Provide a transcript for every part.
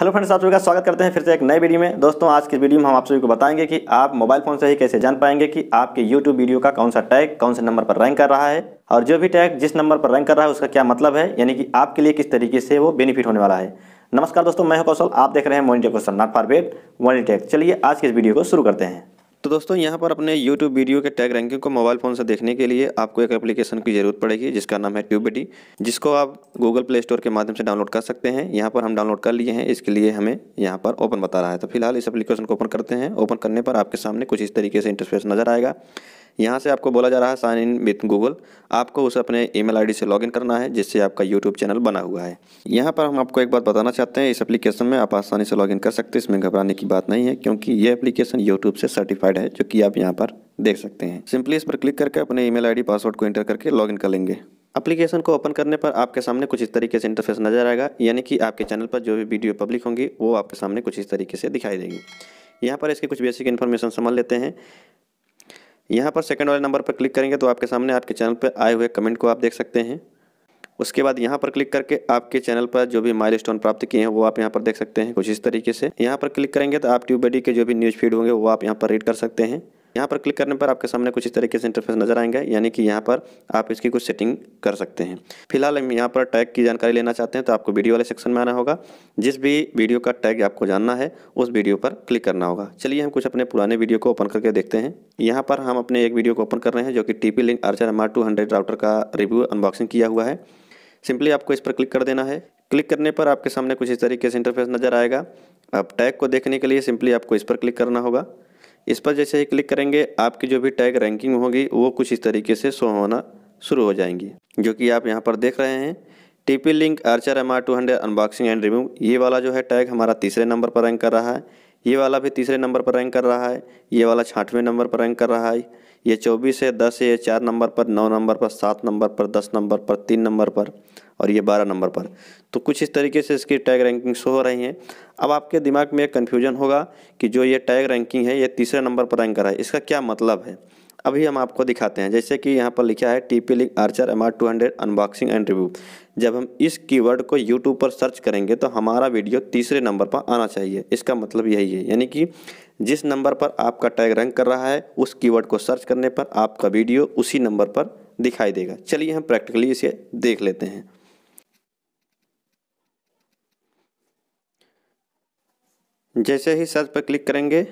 hello friends आप सभी का स्वागत करते हैं फिर से एक नए वीडियो में दोस्तों आज की वीडियो में हम आप सभी को बताएंगे कि आप मोबाइल फ़ोन से ही कैसे जान पाएंगे कि आपके यूट्यूब वीडियो का कौन सा टैग कौन से नंबर पर रैंक कर रहा है और जो भी टैग जिस नंबर पर रैंक कर रहा है उसका क्या मतलब है यानी कि आपके लिए किस तरीके से वो बेनिफिट होने वाला है नमस्कार दोस्तों मैं हूं कौशल आप देख रहे हैं मोनिटेक क्वेश्चन नॉट फॉर बेट मोनिटेक चलिए आज के इस वीडियो को शुरू करते हैं तो दोस्तों यहाँ पर अपने YouTube वीडियो के टैग रैंकिंग को मोबाइल फ़ोन से देखने के लिए आपको एक एप्लीकेशन की ज़रूरत पड़ेगी जिसका नाम है ट्यूबिटी जिसको आप गूगल प्ले स्टोर के माध्यम से डाउनलोड कर सकते हैं यहाँ पर हम डाउनलोड कर लिए हैं इसके लिए हमें यहाँ पर ओपन बता रहा है तो फिलहाल इस एप्लीकेशन को ओपन करते हैं ओपन करने पर आपके सामने कुछ इस तरीके से इंटरफेस नज़र आएगा यहाँ से आपको बोला जा रहा है साइन इन विथ गूगल आपको उसे अपने ईमेल आईडी से लॉगिन करना है जिससे आपका यूट्यूब चैनल बना हुआ है यहाँ पर हम आपको एक बात बताना चाहते हैं इस एप्लीकेशन में आप आसानी से लॉगिन कर सकते हैं इसमें घबराने की बात नहीं है क्योंकि ये एप्लीकेशन यूट्यूब से सर्टिफाइड है जो कि आप यहाँ पर देख सकते हैं सिंपली इस पर क्लिक करके अपने ई मेल पासवर्ड को एंटर करके लॉग कर लेंगे अपलीकेशन को ओपन करने पर आपके सामने कुछ इस तरीके से इंटरफेस नजर आएगा यानी कि आपके चैनल पर जो भी वीडियो पब्लिक होंगी वो आपके सामने कुछ इस तरीके से दिखाई देगी यहाँ पर इसकी कुछ बेसिक इन्फॉर्मेशन समझ लेते हैं यहाँ पर सेकंड वाले नंबर पर क्लिक करेंगे तो आपके सामने आपके चैनल पर आए हुए कमेंट को आप देख सकते हैं उसके बाद यहाँ पर क्लिक करके आपके चैनल पर जो भी माइल प्राप्त किए हैं वो आप यहाँ पर देख सकते हैं कुछ इस तरीके से यहाँ पर क्लिक करेंगे तो आप ट्यूबेडी के जो भी न्यूज़ फीड होंगे वो आप यहाँ पर रीड कर सकते हैं यहाँ पर क्लिक करने पर आपके सामने कुछ इस तरीके से इंटरफेस नजर आएंगे यानी कि यहाँ पर आप इसकी कुछ सेटिंग कर सकते हैं फिलहाल हम यहाँ पर टैग की जानकारी लेना चाहते हैं तो आपको वीडियो वाले सेक्शन में आना होगा जिस भी वीडियो का टैग आपको जानना है उस वीडियो पर क्लिक करना होगा चलिए हम कुछ अपने पुराने वीडियो को ओपन करके देखते हैं यहाँ पर हम अपने एक वीडियो को ओपन कर रहे हैं जो कि T link Archer M router का रिव्यू अनबॉक्सिंग किया हुआ है सिंपली आपको इस पर क्लिक कर देना है क्लिक करने पर आपके सामने कुछ इस तरीके से इंटरफेस नजर आएगा अब टैग को देखने के लिए सिंपली आपको इस पर क्लिक करना होगा इस पर जैसे ही क्लिक करेंगे आपकी जो भी टैग रैंकिंग होगी वो कुछ इस तरीके से शो होना शुरू हो जाएंगी जो कि आप यहाँ पर देख रहे हैं TP link Archer M R two hundred unboxing and review ये वाला जो है टैग हमारा तीसरे नंबर पर रैंक कर रहा है ये वाला भी तीसरे नंबर पर रैंक कर रहा है ये वाला छाठवें नंबर पर रैंक कर रहा है ये चौबीस है दस है ये चार नंबर पर नौ नंबर पर सात नंबर पर दस नंबर पर तीन नंबर पर और ये बारह नंबर पर तो कुछ इस तरीके से इसकी टैग रैंकिंग शो हो रही हैं अब आपके दिमाग में एक कन्फ्यूजन होगा कि जो ये टैग रैंकिंग है ये तीसरे नंबर पर रैंक कर रहा है इसका क्या मतलब है अभी हम आपको दिखाते हैं जैसे कि यहाँ पर लिखा है T P link Archer M R two hundred unboxing and review जब हम इस कीवर्ड को यूट्यूब पर सर्च करेंगे तो हमारा वीडियो तीसरे नंबर पर आना चाहिए इसका मतलब यही है यानी कि जिस नंबर पर आपका टैग रैंक कर रहा है उस कीवर्ड को सर्च करने पर आपका वीडियो उसी नंबर पर दिखाई देगा चलिए हम प्रैक्टिकली इसे देख लेते हैं जैसे ही सर्च पर क्लिक करेंगे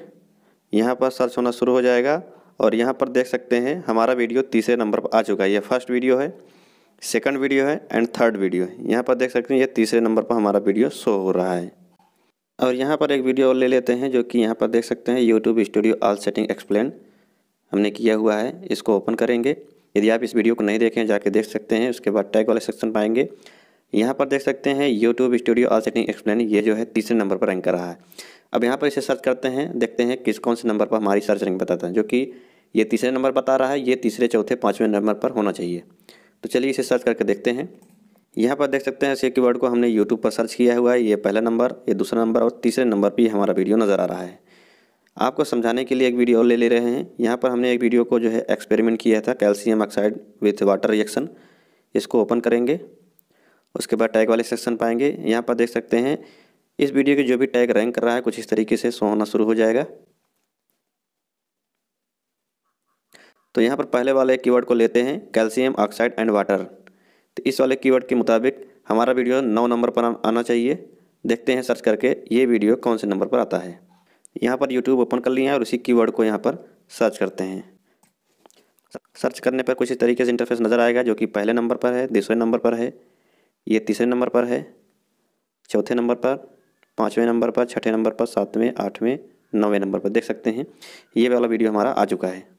यहाँ पर सर्च होना शुरू हो जाएगा और यहाँ पर देख सकते हैं हमारा वीडियो तीसरे नंबर पर आ चुका है ये फर्स्ट वीडियो है सेकंड वीडियो है एंड थर्ड वीडियो है यहाँ पर देख सकते हैं ये तीसरे नंबर पर हमारा वीडियो शो हो रहा है और यहाँ पर एक वीडियो और ले लेते हैं जो कि यहाँ पर देख सकते हैं YouTube studio all setting explain हमने किया हुआ है इसको ओपन करेंगे यदि आप इस वीडियो को नहीं देखें जाके देख सकते हैं उसके बाद टैग वाले सेक्शन पाएंगे यहाँ पर देख सकते हैं YouTube studio all setting explain ये जो है तीसरे नंबर पर रैंक कर रहा है अब यहाँ पर इसे सर्च करते हैं देखते हैं किस कौन से नंबर पर हमारी सर्च रैंक बताता है जो कि ये तीसरे नंबर बता रहा है ये तीसरे चौथे पाँचवें नंबर पर होना चाहिए तो चलिए इसे सर्च करके देखते हैं यहाँ पर देख सकते हैं ऐसे कीवर्ड को हमने यूट्यूब पर सर्च किया हुआ है ये पहला नंबर ये दूसरा नंबर और तीसरे नंबर पर हमारा वीडियो नज़र आ रहा है आपको समझाने के लिए एक वीडियो और ले ले रहे हैं यहाँ पर हमने एक वीडियो को जो है एक्सपेरिमेंट किया था calcium oxide with water reaction इसको ओपन करेंगे उसके बाद टैग वाले सेक्शन पाएंगे यहाँ पर देख सकते हैं इस वीडियो के जो भी टैग रैंक कर रहा है कुछ इस तरीके से सो होना शुरू हो जाएगा तो यहाँ पर पहले वाले कीवर्ड को लेते हैं कैल्शियम ऑक्साइड एंड वाटर तो इस वाले कीवर्ड के मुताबिक हमारा वीडियो नौ नंबर पर आना चाहिए देखते हैं सर्च करके ये वीडियो कौन से नंबर पर आता है यहाँ पर यूट्यूब ओपन कर लिया है और इसी कीवर्ड को यहाँ पर सर्च करते हैं सर्च करने पर कुछ इस तरीके से इंटरफेस नज़र आएगा जो कि पहले नंबर पर है दूसरे नंबर पर है ये तीसरे नंबर पर है चौथे नंबर पर पाँचवें नंबर पर छठे नंबर पर सातवें आठवें नौवें नंबर पर देख सकते हैं ये वाला वीडियो हमारा आ चुका है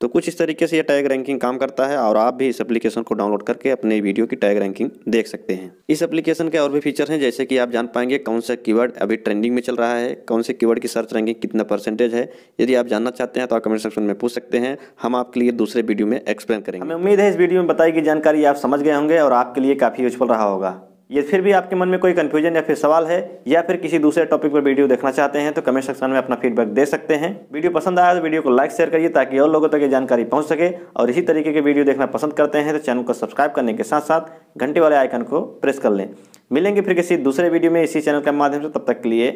तो कुछ इस तरीके से ये टैग रैंकिंग काम करता है और आप भी इस एप्लीकेशन को डाउनलोड करके अपने वीडियो की टैग रैंकिंग देख सकते हैं इस एप्लीकेशन के और भी फीचर हैं जैसे कि आप जान पाएंगे कौन सा कीवर्ड अभी ट्रेंडिंग में चल रहा है कौन से कीवर्ड की सर्च रैंकिंग कितना परसेंटेज है यदि आप जानना चाहते हैं तो आप कमेंट सेक्शन में पूछ सकते हैं हम आपके लिए दूसरे वीडियो में एक्सप्लेन करेंगे हमें उम्मीद है इस वीडियो में बताई गई जानकारी आप समझ गए होंगे और आपके लिए काफ़ी यूजफुल रहा होगा ये फिर भी आपके मन में कोई कंफ्यूजन या फिर सवाल है या फिर किसी दूसरे टॉपिक पर वीडियो देखना चाहते हैं तो कमेंट सेक्शन में अपना फीडबैक दे सकते हैं वीडियो पसंद आया तो वीडियो को लाइक शेयर करिए ताकि और लोगों तक ये जानकारी पहुंच सके और इसी तरीके के वीडियो देखना पसंद करते हैं तो चैनल को सब्सक्राइब करने के साथ साथ घंटे वाले आइकन को प्रेस कर लें मिलेंगे फिर किसी दूसरे वीडियो में इसी चैनल के माध्यम से तब तक के लिए